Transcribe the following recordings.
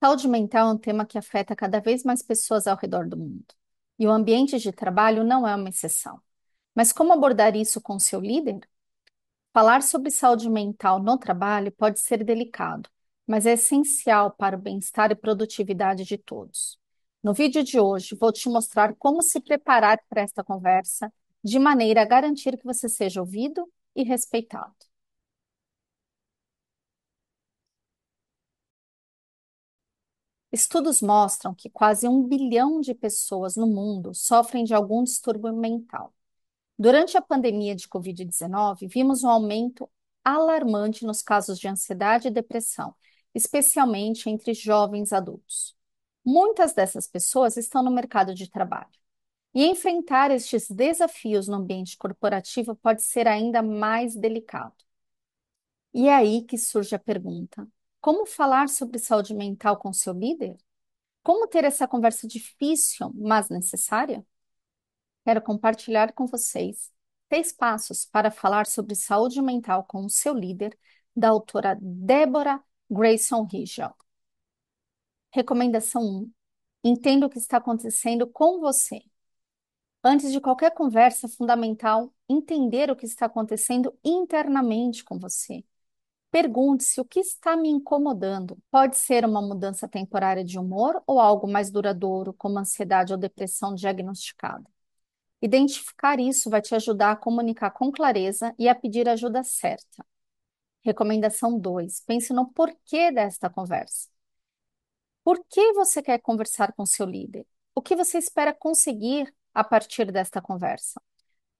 Saúde mental é um tema que afeta cada vez mais pessoas ao redor do mundo, e o ambiente de trabalho não é uma exceção. Mas como abordar isso com seu líder? Falar sobre saúde mental no trabalho pode ser delicado, mas é essencial para o bem-estar e produtividade de todos. No vídeo de hoje, vou te mostrar como se preparar para esta conversa de maneira a garantir que você seja ouvido e respeitado. Estudos mostram que quase um bilhão de pessoas no mundo sofrem de algum distúrbio mental. Durante a pandemia de Covid-19, vimos um aumento alarmante nos casos de ansiedade e depressão, especialmente entre jovens adultos. Muitas dessas pessoas estão no mercado de trabalho. E enfrentar estes desafios no ambiente corporativo pode ser ainda mais delicado. E é aí que surge a pergunta: como falar sobre saúde mental com seu líder? Como ter essa conversa difícil, mas necessária? Quero compartilhar com vocês três passos para falar sobre saúde mental com o seu líder, da autora Débora Grayson Rigel. Recomendação 1. Entenda o que está acontecendo com você. Antes de qualquer conversa, é fundamental entender o que está acontecendo internamente com você. Pergunte-se o que está me incomodando. Pode ser uma mudança temporária de humor ou algo mais duradouro, como ansiedade ou depressão diagnosticada. Identificar isso vai te ajudar a comunicar com clareza e a pedir ajuda certa. Recomendação 2: pense no porquê desta conversa. Por que você quer conversar com seu líder? O que você espera conseguir a partir desta conversa?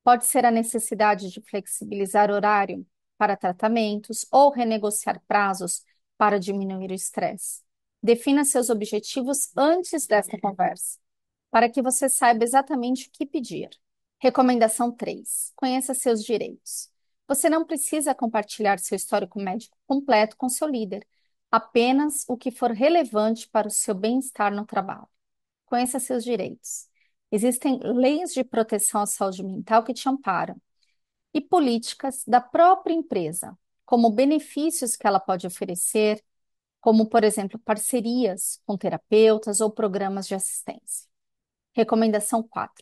Pode ser a necessidade de flexibilizar horário, para tratamentos ou renegociar prazos para diminuir o estresse. Defina seus objetivos antes desta conversa, para que você saiba exatamente o que pedir. Recomendação 3: Conheça seus direitos. Você não precisa compartilhar seu histórico médico completo com seu líder, apenas o que for relevante para o seu bem-estar no trabalho. Conheça seus direitos. Existem leis de proteção à saúde mental que te amparam e políticas da própria empresa, como benefícios que ela pode oferecer, como, por exemplo, parcerias com terapeutas ou programas de assistência. Recomendação 4.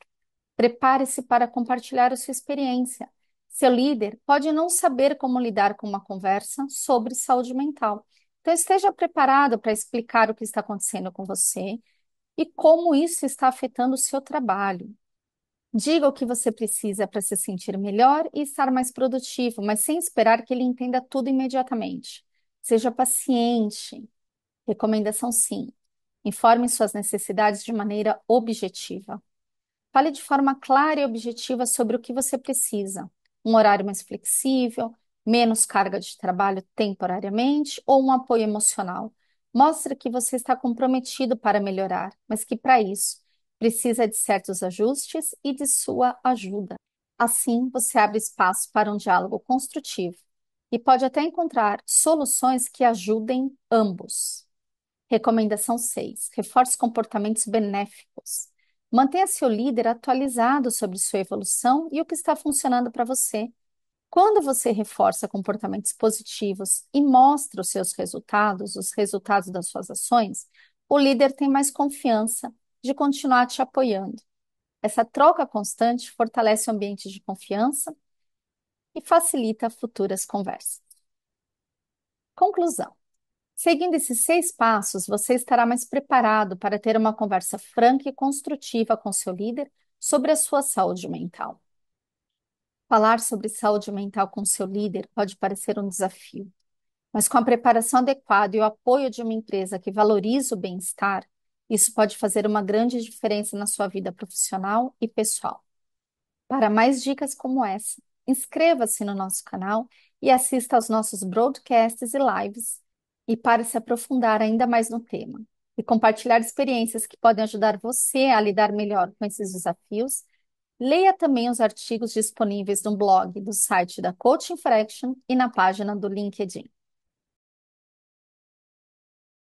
Prepare-se para compartilhar a sua experiência. Seu líder pode não saber como lidar com uma conversa sobre saúde mental. Então, esteja preparado para explicar o que está acontecendo com você e como isso está afetando o seu trabalho, Diga o que você precisa para se sentir melhor e estar mais produtivo, mas sem esperar que ele entenda tudo imediatamente. Seja paciente. Recomendação sim. Informe suas necessidades de maneira objetiva. Fale de forma clara e objetiva sobre o que você precisa. Um horário mais flexível, menos carga de trabalho temporariamente ou um apoio emocional. Mostre que você está comprometido para melhorar, mas que para isso precisa de certos ajustes e de sua ajuda. Assim, você abre espaço para um diálogo construtivo e pode até encontrar soluções que ajudem ambos. Recomendação 6: reforce comportamentos benéficos. Mantenha seu líder atualizado sobre sua evolução e o que está funcionando para você. Quando você reforça comportamentos positivos e mostra os seus resultados, os resultados das suas ações, o líder tem mais confiança de continuar te apoiando. Essa troca constante fortalece o ambiente de confiança e facilita futuras conversas. Conclusão. Seguindo esses seis passos, você estará mais preparado para ter uma conversa franca e construtiva com seu líder sobre a sua saúde mental. Falar sobre saúde mental com seu líder pode parecer um desafio, mas com a preparação adequada e o apoio de uma empresa que valoriza o bem-estar, isso pode fazer uma grande diferença na sua vida profissional e pessoal. Para mais dicas como essa, inscreva-se no nosso canal e assista aos nossos broadcasts e lives e para se aprofundar ainda mais no tema e compartilhar experiências que podem ajudar você a lidar melhor com esses desafios, leia também os artigos disponíveis no blog do site da Coaching Fraction e na página do LinkedIn.